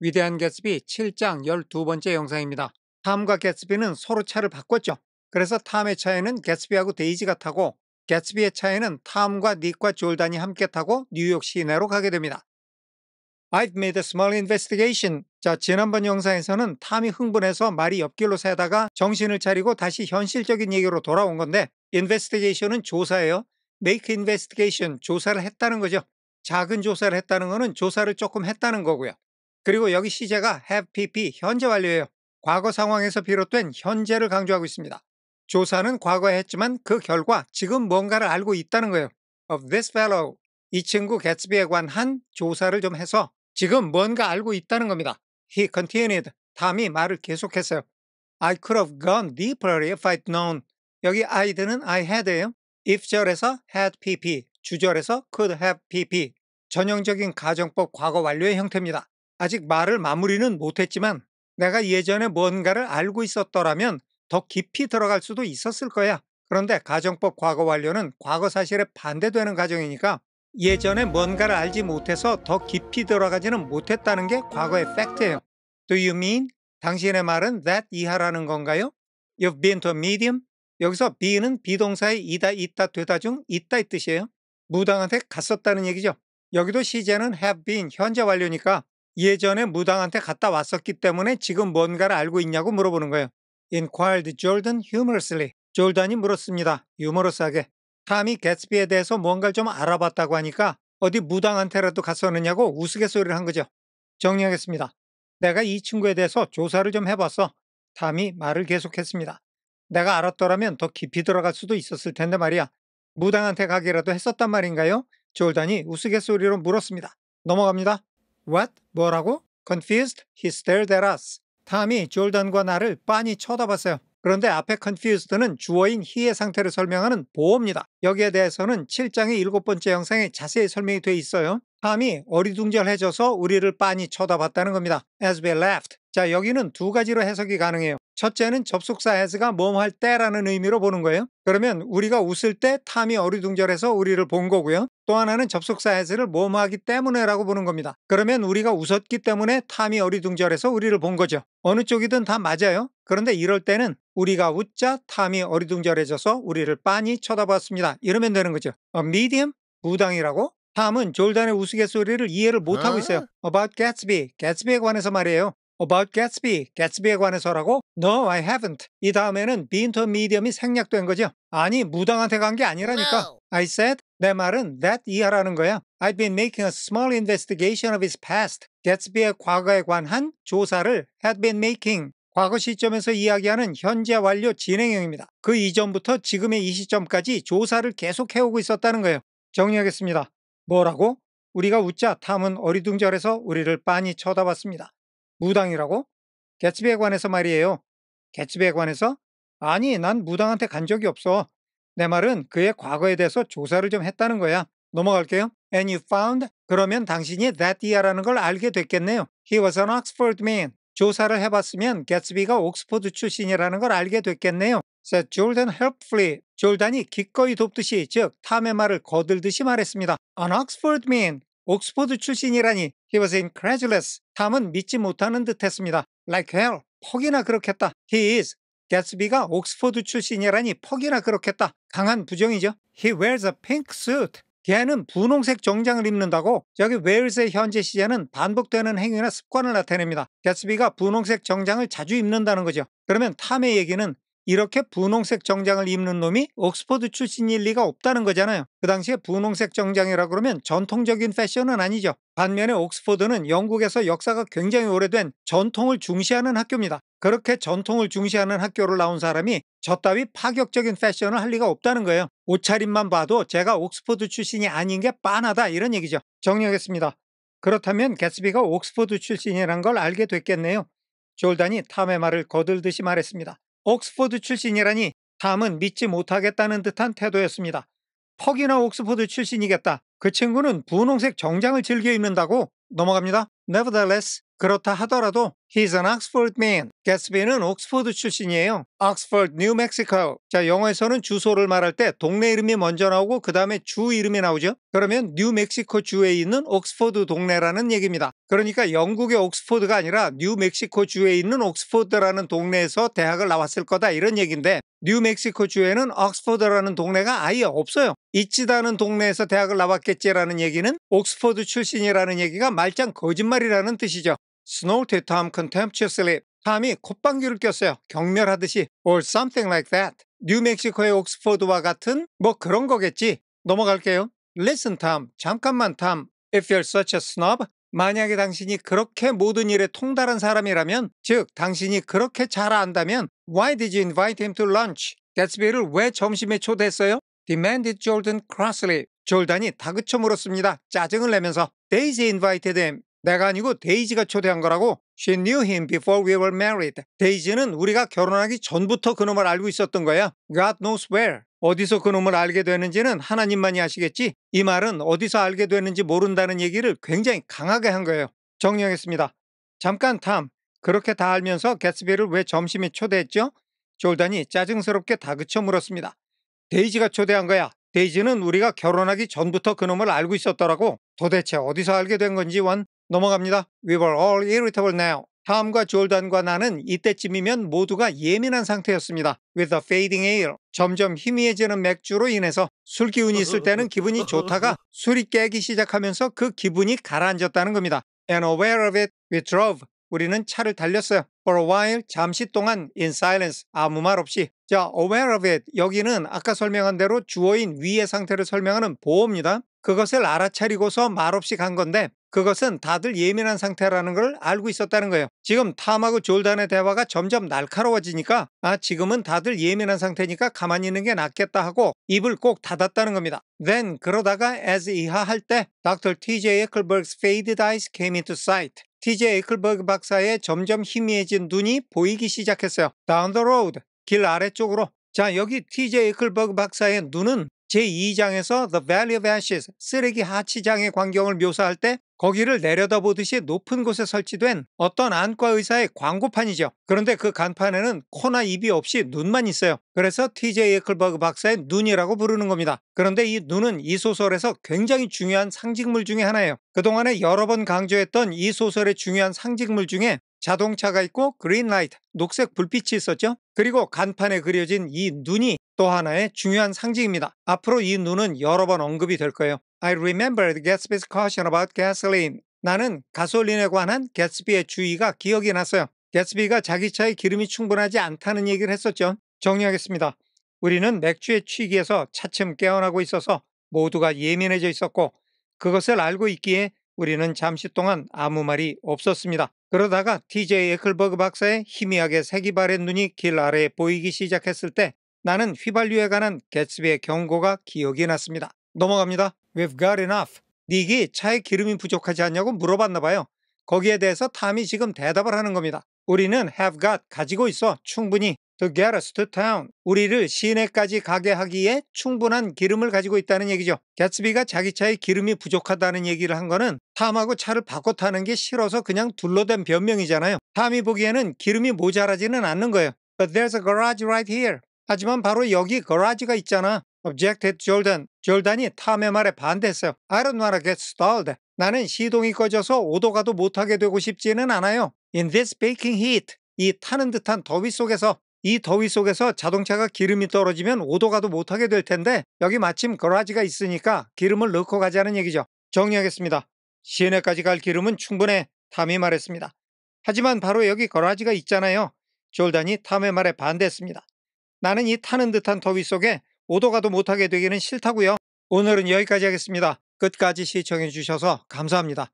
위대한 개츠비 7장 12번째 영상입니다. 탐과 개츠비는 서로 차를 바꿨죠. 그래서 탐의 차에는 개츠비하고 데이지가 타고 개츠비의 차에는 탐과 닉과 졸단이 함께 타고 뉴욕 시내로 가게 됩니다. I've made a small investigation. 자, 지난번 영상에서는 탐이 흥분해서 말이 옆길로 새다가 정신을 차리고 다시 현실적인 얘기로 돌아온 건데 investigation은 조사예요. make investigation, 조사를 했다는 거죠. 작은 조사를 했다는 거는 조사를 조금 했다는 거고요. 그리고 여기 시제가 have pp 현재 완료예요. 과거 상황에서 비롯된 현재를 강조하고 있습니다. 조사는 과거에 했지만 그 결과 지금 뭔가를 알고 있다는 거예요. Of this fellow. 이 친구 개츠비에 관한 조사를 좀 해서 지금 뭔가 알고 있다는 겁니다. He continued. 담이 말을 계속했어요. I could have gone deeper if I'd known. 여기 I'd는 I had예요. if절에서 had pp, 주절에서 could have pp. 전형적인 가정법 과거 완료의 형태입니다. 아직 말을 마무리는 못했지만 내가 예전에 뭔가를 알고 있었더라면 더 깊이 들어갈 수도 있었을 거야. 그런데 가정법 과거 완료는 과거 사실에 반대되는 가정이니까 예전에 뭔가를 알지 못해서 더 깊이 들어가지는 못했다는 게 과거의 팩트예요. Do you mean? 당신의 말은 that 이하라는 건가요? You've been to a medium? 여기서 be는 비동사의 이다 있다 되다 중 있다 이 뜻이에요. 무당한테 갔었다는 얘기죠. 여기도 시제는 have been 현재 완료니까 예전에 무당한테 갔다 왔었기 때문에 지금 뭔가를 알고 있냐고 물어보는 거예요. inquired Jordan humorously. 졸단이 물었습니다. 유머러스하게. 탐이 개츠비에 대해서 뭔가를 좀 알아봤다고 하니까 어디 무당한테라도 갔었느냐고 우스갯소리를 한 거죠. 정리하겠습니다. 내가 이 친구에 대해서 조사를 좀 해봤어. 탐이 말을 계속했습니다. 내가 알았더라면 더 깊이 들어갈 수도 있었을 텐데 말이야. 무당한테 가기라도 했었단 말인가요? 졸단이 우스갯소리로 물었습니다. 넘어갑니다. What? 뭐라고? Confused, he stared at us. 탐이 졸던과 나를 빤히 쳐다봤어요. 그런데 앞에 confused는 주어인 he의 상태를 설명하는 보호입니다. 여기에 대해서는 7장의 7번째 영상에 자세히 설명이 돼 있어요. 탐이 어리둥절해져서 우리를 빤히 쳐다봤다는 겁니다. As we left. 자 여기는 두 가지로 해석이 가능해요. 첫째는 접속사 에서가 뭐뭐할 때라는 의미로 보는 거예요. 그러면 우리가 웃을 때 탐이 어리둥절해서 우리를 본 거고요. 또 하나는 접속사 에서를 뭐뭐하기 때문에라고 보는 겁니다. 그러면 우리가 웃었기 때문에 탐이 어리둥절해서 우리를 본 거죠. 어느 쪽이든 다 맞아요. 그런데 이럴 때는 우리가 웃자 탐이 어리둥절해져서 우리를 빤히 쳐다봤습니다. 이러면 되는 거죠. 미디엄 어, 무당이라고 탐은 졸단의 우스갯소리를 이해를 못하고 있어요. 아. About Gatsby, Gatsby에 관해서 말이에요. About Gatsby, Gatsby에 관해서라고? No, I haven't. 이 다음에는 been to medium이 생략된 거죠. 아니, 무당한테 간 게 아니라니까. No. I said, 내 말은 that 이하라는 거야. I've been making a small investigation of his past. Gatsby의 과거에 관한 조사를 had been making. 과거 시점에서 이야기하는 현재 완료 진행형입니다. 그 이전부터 지금의 이 시점까지 조사를 계속 해오고 있었다는 거예요. 정리하겠습니다. 뭐라고? 우리가 웃자 탐은 어리둥절해서 우리를 빤히 쳐다봤습니다. 무당이라고? 개츠비에 관해서 말이에요. 개츠비에 관해서? 아니, 난 무당한테 간 적이 없어. 내 말은 그의 과거에 대해서 조사를 좀 했다는 거야. 넘어갈게요. And you found? 그러면 당신이 that year라는 걸 알게 됐겠네요. He was an Oxford man. 조사를 해봤으면 개츠비가 옥스퍼드 출신이라는 걸 알게 됐겠네요. said Jordan helpfully. 졸단이 기꺼이 돕듯이 즉 탐의 말을 거들듯이 말했습니다. An Oxford man. 옥스퍼드 출신이라니 He was incredulous. 탐은 믿지 못하는 듯했습니다. Like hell. 폭이나 그렇겠다. He is. 개츠비가 옥스퍼드 출신이라니 폭이나 그렇겠다. 강한 부정이죠. He wears a pink suit. 걔는 분홍색 정장을 입는다고 여기 웨일스의 현재 시제는 반복되는 행위나 습관을 나타냅니다. 개츠비가 분홍색 정장을 자주 입는다는 거죠. 그러면 탐의 얘기는 이렇게 분홍색 정장을 입는 놈이 옥스퍼드 출신일 리가 없다는 거잖아요. 그 당시에 분홍색 정장이라 그러면 전통적인 패션은 아니죠. 반면에 옥스퍼드는 영국에서 역사가 굉장히 오래된 전통을 중시하는 학교입니다. 그렇게 전통을 중시하는 학교를 나온 사람이 저따위 파격적인 패션을 할 리가 없다는 거예요. 옷차림만 봐도 제가 옥스퍼드 출신이 아닌 게 빤하다 이런 얘기죠. 정리하겠습니다. 그렇다면 게스비가 옥스퍼드 출신이란 걸 알게 됐겠네요. 졸단이 탐의 말을 거들듯이 말했습니다. 옥스퍼드 출신이라니 담은 믿지 못하겠다는 듯한 태도였습니다. 퍽이나 옥스퍼드 출신이겠다. 그 친구는 분홍색 정장을 즐겨 입는다고 넘어갑니다. Nevertheless, 그렇다 하더라도 He's an Oxford man. 게스비는 옥스포드 출신이에요. Oxford, New Mexico. 자, 영어에서는 주소를 말할 때 동네 이름이 먼저 나오고 그 다음에 주 이름이 나오죠. 그러면 뉴멕시코 주에 있는 옥스포드 동네라는 얘기입니다. 그러니까 영국의 옥스포드가 아니라 뉴멕시코 주에 있는 옥스포드라는 동네에서 대학을 나왔을 거다 이런 얘기인데 뉴멕시코 주에는 옥스포드라는 동네가 아예 없어요. 있지다는 동네에서 대학을 나왔겠지라는 얘기는 옥스포드 출신이라는 얘기가 말짱 거짓말이라는 뜻이죠. s n o w t e d Tom contemptuously. 탐이 콧방귀를 꼈어요. 경멸하듯이 or something like that. 뉴멕시코의 옥스퍼드와 같은 뭐 그런 거겠지. 넘어갈게요. Listen, Tom. 잠깐만, Tom. If you're such a snob, 만약에 당신이 그렇게 모든 일에 통달한 사람이라면, 즉 당신이 그렇게 잘 안다면 Why did you invite him to lunch? t a 게츠비를 왜 점심에 초대했어요? demanded Jordan crossly. 졸단이 다그쳐 물었습니다. 짜증을 내면서 Daisy invited him. 내가 아니고 데이지가 초대한 거라고 She knew him before we were married. 데이지는 우리가 결혼하기 전부터 그놈을 알고 있었던 거야. God knows where. 어디서 그놈을 알게 되는지는 하나님만이 아시겠지. 이 말은 어디서 알게 되는지 모른다는 얘기를 굉장히 강하게 한 거예요. 정리하겠습니다. 잠깐 탐. 그렇게 다 알면서 게츠비를 왜 점심에 초대했죠? 졸단이 짜증스럽게 다그쳐 물었습니다. 데이지가 초대한 거야. 데이지는 우리가 결혼하기 전부터 그놈을 알고 있었더라고. 도대체 어디서 알게 된 건지 원 넘어갑니다. We were all irritable now. 탐과 졸단과 나는 이때쯤이면 모두가 예민한 상태였습니다. With a fading ale, 점점 희미해지는 맥주로 인해서 술 기운이 있을 때는 기분이 좋다가 술이 깨기 시작하면서 그 기분이 가라앉았다는 겁니다. And aware of it, we drove. 우리는 차를 달렸어요. For a while, 잠시 동안 in silence, 아무 말 없이. 자, aware of it, 여기는 아까 설명한 대로 주어인 위의 상태를 설명하는 보호입니다. 그것을 알아차리고서 말없이 간 건데 그것은 다들 예민한 상태라는 걸 알고 있었다는 거예요. 지금 탐하고 졸단의 대화가 점점 날카로워지니까 아 지금은 다들 예민한 상태니까 가만히 있는 게 낫겠다 하고 입을 꼭 닫았다는 겁니다. Then 그러다가 as 이하 할 때 Dr. T.J. Ekelberg's faded eyes came into sight. T.J. 에클버그 박사의 점점 희미해진 눈이 보이기 시작했어요. Down the road, 길 아래쪽으로. 자 여기 T.J. 에클버그 박사의 눈은 제2장에서 The Valley of Ashes, 쓰레기 하치장의 광경을 묘사할 때 거기를 내려다보듯이 높은 곳에 설치된 어떤 안과 의사의 광고판이죠. 그런데 그 간판에는 코나 입이 없이 눈만 있어요. 그래서 TJ 에클버그 박사의 눈이라고 부르는 겁니다. 그런데 이 눈은 이 소설에서 굉장히 중요한 상징물 중에 하나예요. 그동안에 여러 번 강조했던 이 소설의 중요한 상징물 중에 자동차가 있고 그린라이트, 녹색 불빛이 있었죠. 그리고 간판에 그려진 이 눈이 또 하나의 중요한 상징입니다. 앞으로 이 눈은 여러 번 언급이 될 거예요. I r e m e m b e r e Gatsby's caution about gasoline. 나는 가솔린에 관한 g a t s b y 의 주의가 기억이 났어요. g a t s b y 가 자기 차에 기름이 충분하지 않다는 얘기를 했었죠. 정리하겠습니다. 우리는 맥주의 취기에서 차츰 깨어나고 있어서 모두가 예민해져 있었고 그것을 알고 있기에 우리는 잠시 동안 아무 말이 없었습니다. 그러다가 TJ 에클버그 박사의 희미하게 색이 바랜 눈이 길 아래에 보이기 시작했을 때 나는 휘발유에 관한 개츠비의 경고가 기억이 났습니다. 넘어갑니다. We've got enough. 닉이 차에 기름이 부족하지 않냐고 물어봤나 봐요. 거기에 대해서 탐이 지금 대답을 하는 겁니다. 우리는 have got 가지고 있어 충분히 to get us to town 우리를 시내까지 가게 하기에 충분한 기름을 가지고 있다는 얘기죠. 개츠비가 자기 차에 기름이 부족하다는 얘기를 한 거는 탐하고 차를 바꿔 타는 게 싫어서 그냥 둘러댄 변명이잖아요. 탐이 보기에는 기름이 모자라지는 않는 거예요. But there's a garage right here. 하지만 바로 여기 거라지가 있잖아. Objected Jordan. 졸단이 탐의 말에 반대했어요. I don't wanna get stalled. 나는 시동이 꺼져서 오도가도 못하게 되고 싶지는 않아요. In this baking heat. 이 타는 듯한 더위 속에서 이 더위 속에서 자동차가 기름이 떨어지면 오도가도 못하게 될 텐데 여기 마침 거라지가 있으니까 기름을 넣고 가자는 얘기죠. 정리하겠습니다. 시내까지 갈 기름은 충분해. 탐이 말했습니다. 하지만 바로 여기 거라지가 있잖아요. 졸단이 탐의 말에 반대했습니다. 나는 이 타는 듯한 더위 속에 오도가도 못하게 되기는 싫다고요. 오늘은 여기까지 하겠습니다. 끝까지 시청해 주셔서 감사합니다.